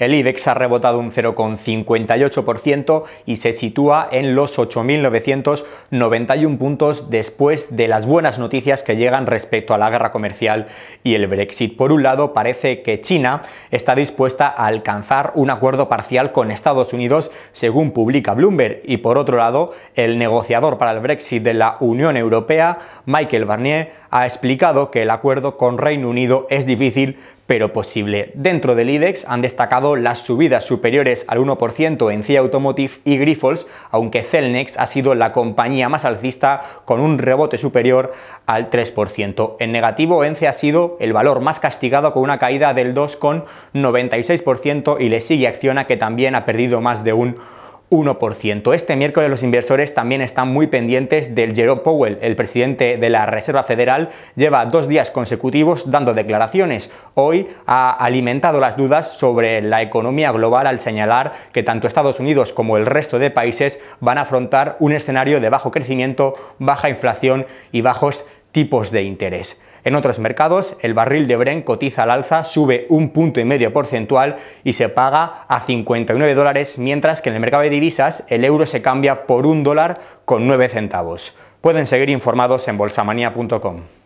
El IBEX ha rebotado un 0,58% y se sitúa en los 8.991 puntos después de las buenas noticias que llegan respecto a la guerra comercial y el Brexit. Por un lado, parece que China está dispuesta a alcanzar un acuerdo parcial con Estados Unidos, según publica Bloomberg, y por otro lado, el negociador para el Brexit de la Unión Europea, Michael Barnier, ha explicado que el acuerdo con Reino Unido es difícil, pero posible. Dentro del IDEX han destacado las subidas superiores al 1% en CIA Automotive y Grifols, aunque Celnex ha sido la compañía más alcista con un rebote superior al 3%. En negativo, ENCE ha sido el valor más castigado con una caída del 2,96% y le sigue Acciona que también ha perdido más de un 1%. Este miércoles los inversores también están muy pendientes del Jerome Powell, el presidente de la Reserva Federal, lleva dos días consecutivos dando declaraciones. Hoy ha alimentado las dudas sobre la economía global al señalar que tanto Estados Unidos como el resto de países van a afrontar un escenario de bajo crecimiento, baja inflación y bajos tipos de interés. En otros mercados, el barril de Bren cotiza al alza, sube un punto y medio porcentual y se paga a 59 dólares, mientras que en el mercado de divisas el euro se cambia por un dólar con 9 centavos. Pueden seguir informados en bolsamanía.com.